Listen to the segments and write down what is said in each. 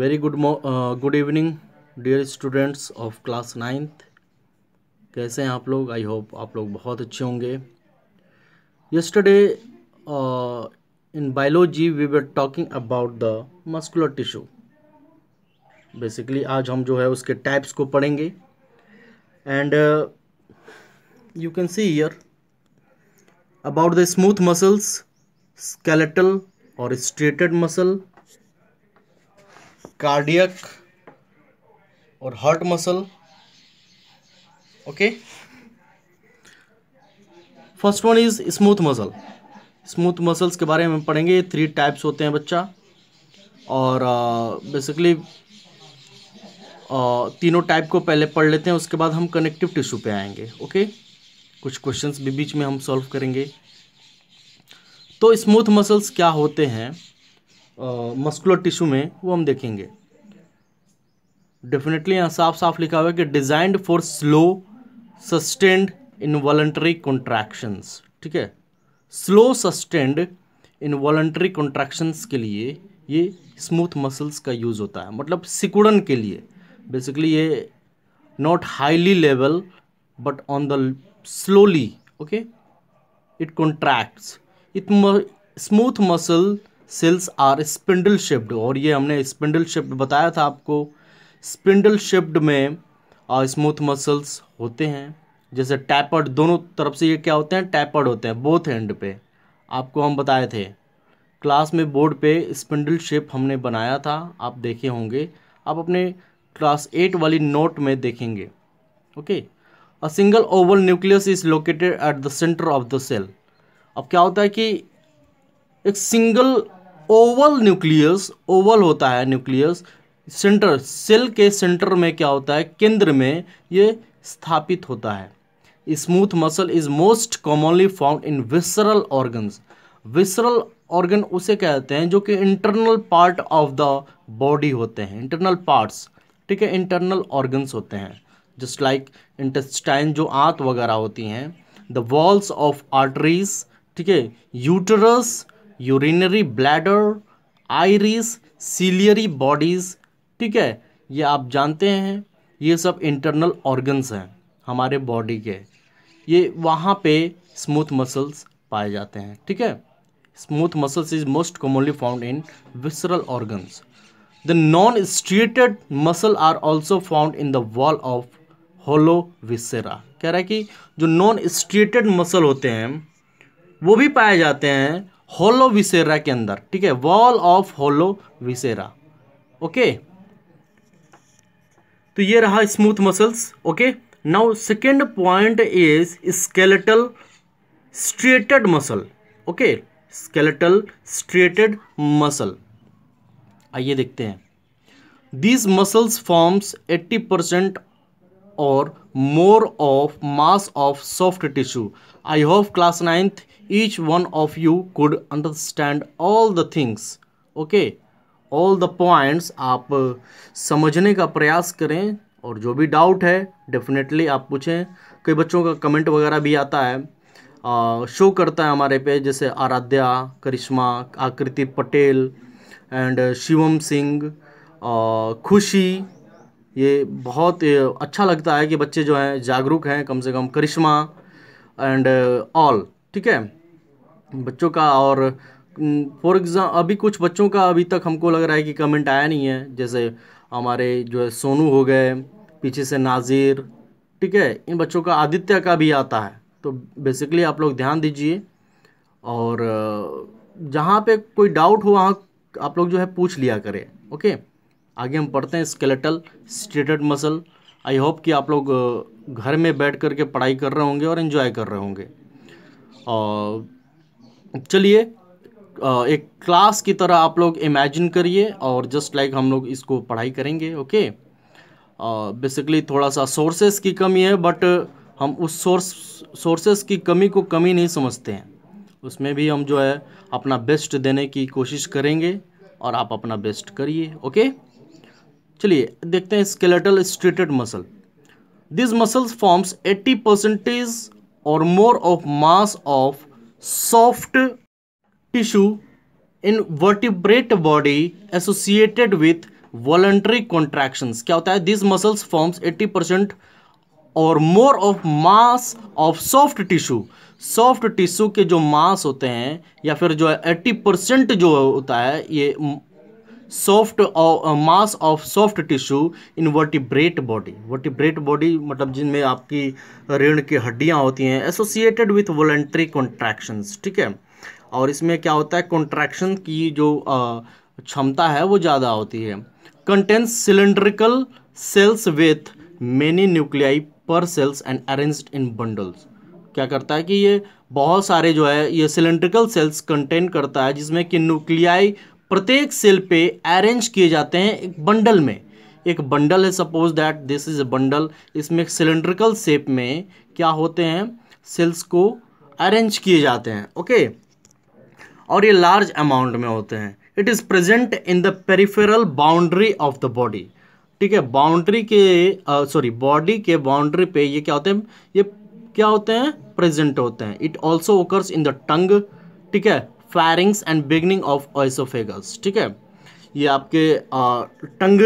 Very good good evening dear students of class ninth कैसे हैं आप लोग आई होप आप लोग बहुत अच्छे होंगे yesterday in biology we were talking about the muscular tissue basically आज हम जो है उसके टाइप्स को पढ़ेंगे and you can see here about the smooth muscles skeletal और स्ट्रेटेड मसल कार्डियक और heart muscle okay first one is smooth muscle smooth muscles के बारे में पढ़ेंगे थ्री टाइप्स होते हैं बच्चा और बेसिकली uh, uh, तीनों टाइप को पहले पढ़ लेते हैं उसके बाद हम कनेक्टिव टिश्यू पे आएंगे ओके okay? कुछ क्वेश्चंस भी बीच में हम सॉल्व करेंगे तो स्मूथ मसल्स क्या होते हैं मस्कुलर टिश्यू में वो हम देखेंगे डेफिनेटली यहाँ साफ साफ लिखा हुआ है कि designed for slow sustained in involuntary contractions ठीक है slow sustained in involuntary contractions के लिए ये स्मूथ मसल्स का यूज़ होता है मतलब सिकुड़न के लिए बेसिकली ये not highly level but on the slowly okay it contracts it smooth muscle cells are spindle shaped और ये हमने स्पिंडल शेप्ड बताया था आपको स्पिंडल शेप्ड में स्मूथ मसल्स होते हैं जैसे टैपर्ड दोनों तरफ से ये क्या होते हैं टैपर्ड होते हैं बोथ एंड पे आपको हम बताए थे क्लास में बोर्ड पे स्पिंडल शेप हमने बनाया था आप देखे होंगे आप अपने क्लास एट वाली नोट में देखेंगे okay a single oval nucleus is located at the centre of the cell अब क्या होता है कि एक सिंगल ओवल न्यूक्लियस ओवल होता है न्यूक्लियस सेंटर सेल के सेंटर में क्या होता है केंद्र में ये स्थापित होता है smooth muscle is most commonly found in visceral organs visceral organ उसे कहते हैं जो कि internal part of the body होते हैं इंटरनल पार्ट्स ठीक है इंटरनल ऑर्गन्स होते हैं जस्ट लाइक इंटेस्टाइन जो आंत वगैरह होती हैं द वॉल्स ऑफ आर्टरीज ठीक है uterus urinary bladder iris ciliary bodies ठीक है ये आप जानते हैं ये सब इंटरनल ऑर्गन्स हैं हमारे बॉडी के ये वहाँ पे स्मूथ मसल्स पाए जाते हैं ठीक है smooth muscles is most commonly found in visceral organs the non striated muscle are also found in the wall of hollow viscera कह रहा है कि जो नॉन स्ट्रिएटेड मसल होते हैं वो भी पाए जाते हैं होलो विसेरा के अंदर ठीक है wall of hollow viscera okay तो ये रहा smooth muscles okay now second point is skeletal striated muscle okay skeletal striated muscle आइए देखते हैं these forms eighty 80% or more of mass of soft tissue I hope class ninth each one of you could understand all the things okay all the points आप uh, समझने का प्रयास करें और जो भी डाउट है डेफिनेटली आप पूछें कई बच्चों का कमेंट वगैरह भी आता है आ, शो करता है हमारे पे जैसे आराध्या करिश्मा आकृति पटेल एंड शिवम सिंह खुशी ये बहुत अच्छा लगता है कि बच्चे जो हैं जागरूक हैं कम से कम करिश्मा एंड ऑल uh, ठीक है बच्चों का और फॉर एग्ज़ाम अभी कुछ बच्चों का अभी तक हमको लग रहा है कि कमेंट आया नहीं है जैसे हमारे जो है सोनू हो गए पीछे से नाजिर ठीक है इन बच्चों का आदित्य का भी आता है तो बेसिकली आप लोग ध्यान दीजिए और uh, जहाँ पे कोई डाउट हो वहाँ आप लोग जो है पूछ लिया करें ओके आगे हम पढ़ते हैं skeletal striated muscle I hope कि आप लोग घर में बैठ कर के पढ़ाई कर रहे होंगे और इन्जॉय कर रहे होंगे और चलिए एक क्लास की तरह आप लोग इमेजिन करिए और जस्ट लाइक हम लोग इसको पढ़ाई करेंगे ओके बेसिकली थोड़ा सा सोर्सेस की कमी है बट हम उस सोर्स सोर्सेस की कमी को कमी नहीं समझते हैं उसमें भी हम जो है अपना बेस्ट देने की कोशिश करेंगे और आप अपना बेस्ट करिए ओके चलिए देखते हैं skeletal striated muscle this muscles forms 80 percentage or more of mass of soft tissue in vertebrate body associated with voluntary contractions क्या होता है this muscles forms 80 percent or more of mass of soft tissue soft tissue के जो मास होते हैं या फिर जो है एट्टी परसेंट जो होता है ये soft mass of soft tissue in vertebrate body vertebrate body मतलब जिनमें आपकी रीढ़ की हड्डियाँ होती हैं एसोसिएटेड विथ वॉलेंट्री कॉन्ट्रैक्शंस ठीक है और इसमें क्या होता है कॉन्ट्रैक्शन की जो uh, क्षमता है वो ज़्यादा होती है contains cylindrical cells with many nuclei per cells and arrange in bundles क्या करता है कि ये बहुत सारे जो है ये सिलेंड्रिकल सेल्स कंटेन करता है जिसमें कि न्यूक्लियाई प्रत्येक सेल पे अरेंज किए जाते हैं एक बंडल में एक बंडल है suppose that this is a bundle इसमें सिलेंड्रिकल शेप में क्या होते हैं सेल्स को अरेंज किए जाते हैं ओके और ये लार्ज अमाउंट में होते हैं it is present in the peripheral boundary of the body ठीक है बाउंड्री के सॉरी बॉडी के बाउंड्री पे ये क्या होते हैं ये क्या होते हैं प्रेजेंट होते हैं it also occurs in the tongue ठीक है pharynx and beginning of oesophagus ठीक है ये आपके टंग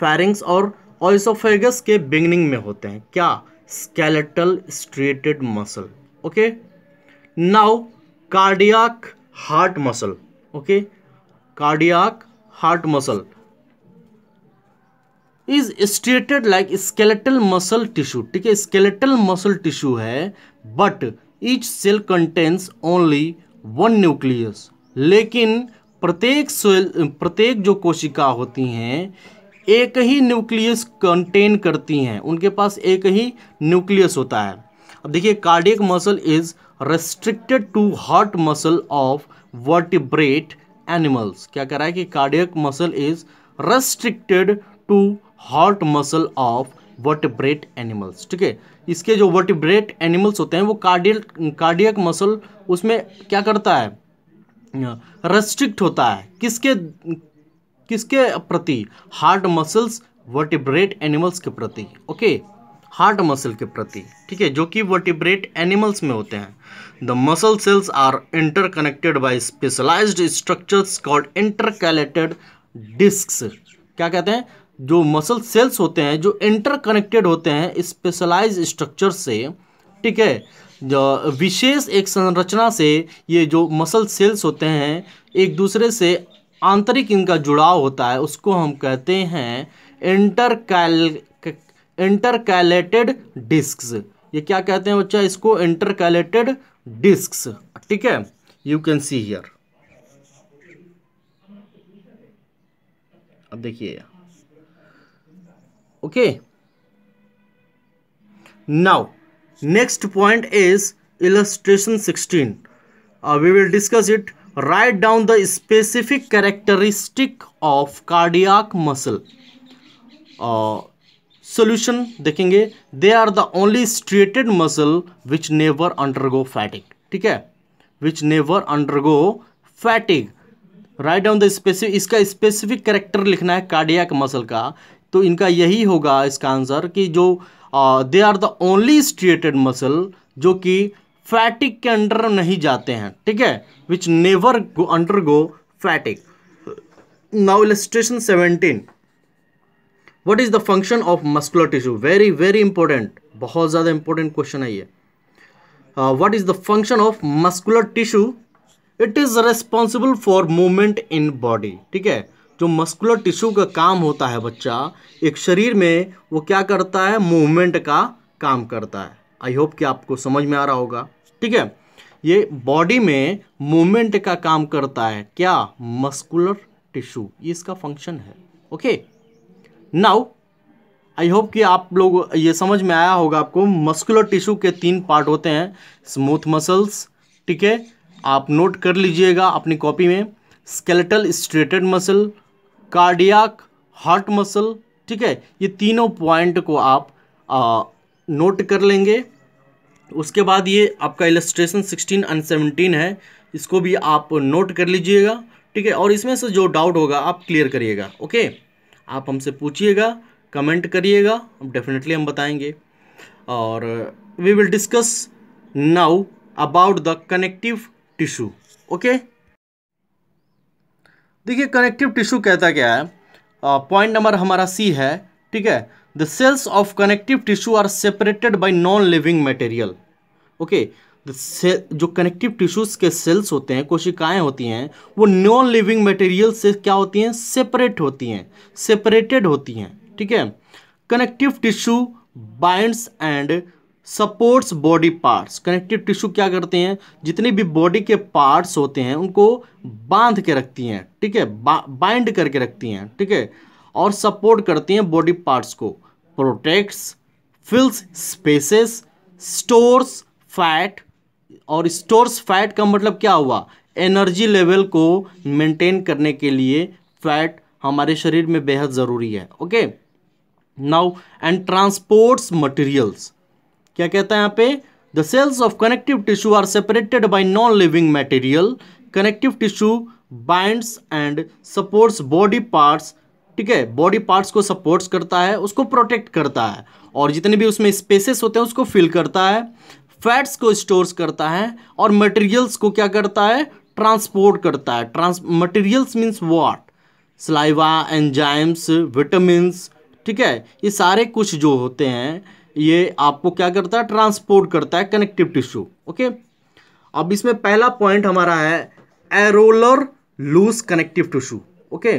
फैरिंग्स और ऑइसोफेगस के बिगनिंग में होते हैं क्या skeletal striated muscle okay now cardiac heart muscle okay cardiac heart muscle is striated like skeletal muscle tissue ठीक है स्केलेटल मसल टिश्यू है but each cell contains only one nucleus लेकिन प्रत्येक सेल प्रत्येक जो कोशिका होती हैं एक ही न्यूक्लियस कंटेन करती हैं उनके पास एक ही न्यूक्लियस होता है अब देखिए cardiac muscle is restricted to heart muscle of vertebrate animals क्या कह रहा है कि cardiac muscle is restricted to heart muscle of vertebrate animals ठीक है इसके जो वर्टिब्रेट एनिमल्स होते हैं वो कार्डियल कार्डियक मसल उसमें क्या करता है रेस्ट्रिक्ट होता है किसके किसके प्रति हार्ट मसल्स वर्टिब्रेट एनिमल्स के प्रति ओके हार्ट मसल के प्रति ठीक है जो कि वर्टिब्रेट एनिमल्स में होते हैं the muscle cells are interconnected by specialised structures called intercalated disc क्या कहते हैं जो मसल सेल्स होते हैं जो इंटरकनेक्टेड होते हैं स्पेशलाइज स्ट्रक्चर से ठीक है विशेष एक संरचना से ये जो मसल सेल्स होते हैं एक दूसरे से आंतरिक इनका जुड़ाव होता है उसको हम कहते हैं इंटरकैल इंटरकैलेटेड डिस्क ये क्या कहते हैं बच्चा इसको इंटरकैलेटेड डिस्क ठीक है यू कैन सी हियर अब देखिए okay now next point is illustration sixteen we will discuss it write down the specific characteristic of cardiac muscle solution देखेंगे they are the only striated muscle which never undergo fatigue ठीक है which never undergo fatigue write down the specific इसका specific character लिखना है cardiac muscle का तो इनका यही होगा इसका आंसर कि जो they are the only striated muscle जो कि फैटिक के अंडर नहीं जाते हैं ठीक है which never undergo fatigue now illustration seventeen what is the function of muscular tissue very very important बहुत ज़्यादा इंपॉर्टेंट क्वेश्चन है ये what is the function of muscular tissue it is responsible for movement in body ठीक है जो muscular tissue का काम होता है बच्चा एक शरीर में वो क्या करता है मूवमेंट का काम करता है आई होप कि आपको समझ में आ रहा होगा ठीक है ये बॉडी में मूवमेंट का काम करता है क्या मस्कुलर टिश्यू ये इसका फंक्शन है ओके नाउ आई होप कि आप लोग ये समझ में आया होगा आपको मस्कुलर टिश्यू के तीन पार्ट होते हैं स्मूथ मसल्स ठीक है आप नोट कर लीजिएगा अपनी कॉपी में skeletal striated muscle cardiac heart muscle ठीक है ये तीनों पॉइंट को आप आ, नोट कर लेंगे उसके बाद ये आपका इलस्ट्रेशन सिक्सटीन एंड सेवनटीन है इसको भी आप नोट कर लीजिएगा ठीक है और इसमें से जो डाउट होगा आप क्लियर करिएगा ओके आप हमसे पूछिएगा कमेंट करिएगा डेफिनेटली हम बताएंगे और we will discuss now about the connective tissue okay देखिए कनेक्टिव टिश्यू कहता क्या है पॉइंट नंबर हमारा सी है ठीक है the cells of connective tissue are separated by non living material okay जो कनेक्टिव टिश्यूज के सेल्स होते हैं कोशिकाएं होती हैं वो नॉन लिविंग मटेरियल से क्या होती हैं सेपरेट होती हैं सेपरेटेड होती हैं ठीक है connective tissue binds and supports body parts connective tissue क्या करते हैं जितने भी बॉडी के पार्ट्स होते हैं उनको बांध के रखती हैं ठीक है बाइंड करके रखती हैं ठीक है और सपोर्ट करती हैं बॉडी पार्ट्स को protects fills spaces stores fat और स्टोर्स फैट का मतलब क्या हुआ एनर्जी लेवल को मेंटेन करने के लिए फैट हमारे शरीर में बेहद ज़रूरी है okay now and transports materials क्या कहता है यहाँ पे the cells of connective tissue are separated by non living material connective tissue binds and supports body parts ठीक है बॉडी पार्ट्स को सपोर्ट्स करता है उसको प्रोटेक्ट करता है और जितने भी उसमें स्पेसेस होते हैं उसको फिल करता है फैट्स को स्टोर्स करता है और मटेरियल्स को क्या करता है ट्रांसपोर्ट करता है trans materials means what saliva enzymes vitamin ठीक है ये सारे कुछ जो होते हैं ये आपको क्या करता है ट्रांसपोर्ट करता है कनेक्टिव टिश्यू ओके अब इसमें पहला पॉइंट हमारा है areolar loose connective tissue okay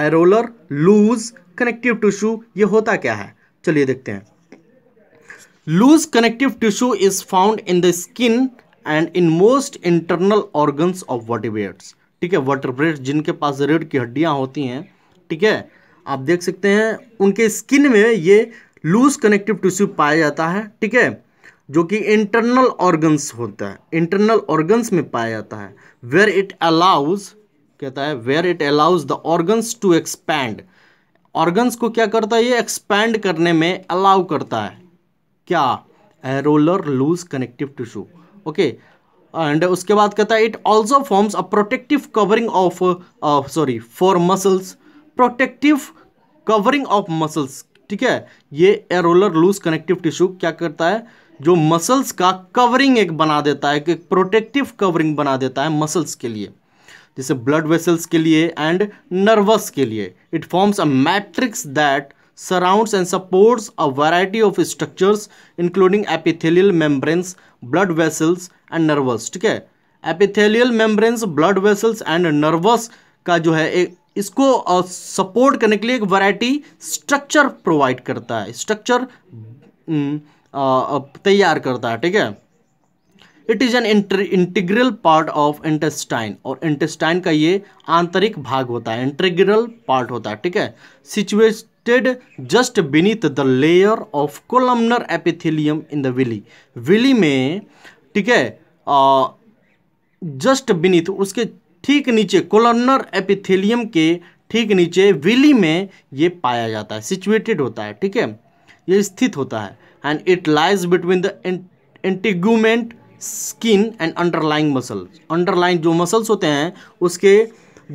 areolar loose connective tissue ये होता क्या है चलिए देखते हैं loose connective tissue is found in the skin and in most internal organs of vertebrates ठीक है वर्टिब्रेट्स जिनके पास रेड की हड्डियाँ होती हैं ठीक है आप देख सकते हैं उनके स्किन में ये लूज कनेक्टिव टिश्यू पाया जाता है ठीक है जो कि इंटरनल ऑर्गन्स होता है इंटरनल ऑर्गन्स में पाया जाता है वेयर इट अलाउज कहता है where it allows the organs to expand organs को क्या करता है ये एक्सपैंड करने में अलाउ करता है क्या areolar loose connective tissue okay and उसके बाद कहता है it also forms a protective covering of sorry for muscles protective covering of muscles ठीक है ये एरोलर लूज कनेक्टिव टिश्यू क्या करता है जो मसल्स का कवरिंग एक बना देता है एक प्रोटेक्टिव कवरिंग बना देता है मसल्स के लिए जैसे ब्लड वेसल्स के लिए एंड नर्वस के लिए it forms a matrix that surrounds and supports a variety of structures including epithelial membranes blood vessels and nerves ठीक है epithelial membranes blood vessels and nerves का जो है एक इसको सपोर्ट करने के लिए एक वैरायटी स्ट्रक्चर प्रोवाइड करता है स्ट्रक्चर हम्म, तैयार करता है ठीक है it is an integral part of intestine और इंटेस्टाइन का ये आंतरिक भाग होता है इंटीग्रल पार्ट होता है ठीक है situated just beneath the layer of columnar epithelium in the villi villi में ठीक है जस्ट बीनीथ उसके ठीक नीचे कोलोनर एपिथेलियम के ठीक नीचे विली में ये पाया जाता है सिचुएटेड होता है ठीक है ये स्थित होता है and it lies between the integument skin and underlying muscles underlying जो मसल्स होते हैं उसके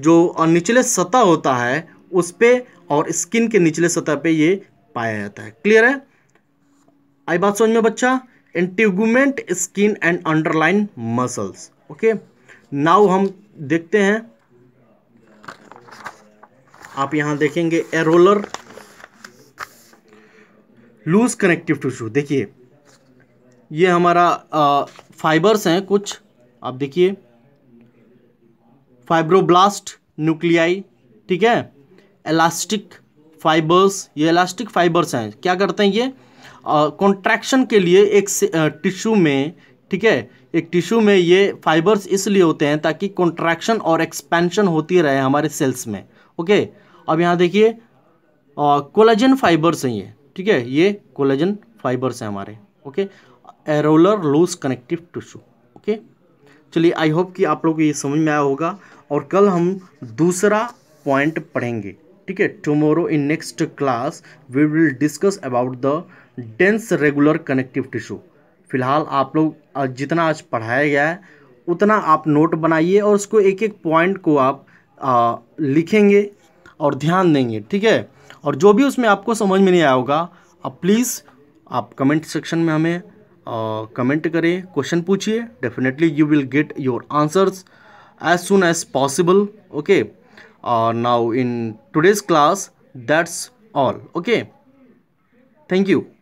जो निचले सतह होता है उस पर और स्किन के निचले सतह पे ये पाया जाता है क्लियर है आई बात समझ में बच्चा integument skin and underline muscles okay now हम देखते हैं आप यहां देखेंगे एरोलर लूज कनेक्टिव टिश्यू देखिए ये हमारा आ, फाइबर्स हैं कुछ आप देखिए फाइब्रोब्लास्ट न्यूक्लियाई ठीक है एलास्टिक फाइबर्स ये इलास्टिक फाइबर्स हैं क्या करते हैं ये कॉन्ट्रैक्शन के लिए एक टिश्यू में ठीक है एक टिश्यू में ये फाइबर्स इसलिए होते हैं ताकि कॉन्ट्रैक्शन और एक्सपेंशन होती रहे हमारे सेल्स में ओके अब यहाँ देखिए कोलाजन फाइबर्स हैं ये ठीक है ये कोलाजन फाइबर्स हैं हमारे okay areolar loose connective tissue okay चलिए आई होप कि आप लोग को ये समझ में आया होगा और कल हम दूसरा पॉइंट पढ़ेंगे ठीक है tomorrow in next class we will discuss about the dense regular connective tissue फ़िलहाल आप लोग जितना आज पढ़ाया गया है उतना आप नोट बनाइए और उसको एक एक पॉइंट को आप आ, लिखेंगे और ध्यान देंगे ठीक है और जो भी उसमें आपको समझ में नहीं आया होगा आप प्लीज़ आप कमेंट सेक्शन में हमें कमेंट करें क्वेश्चन पूछिए definitely you will get your answers as soon as possible okay now in today's class that's all okay thank you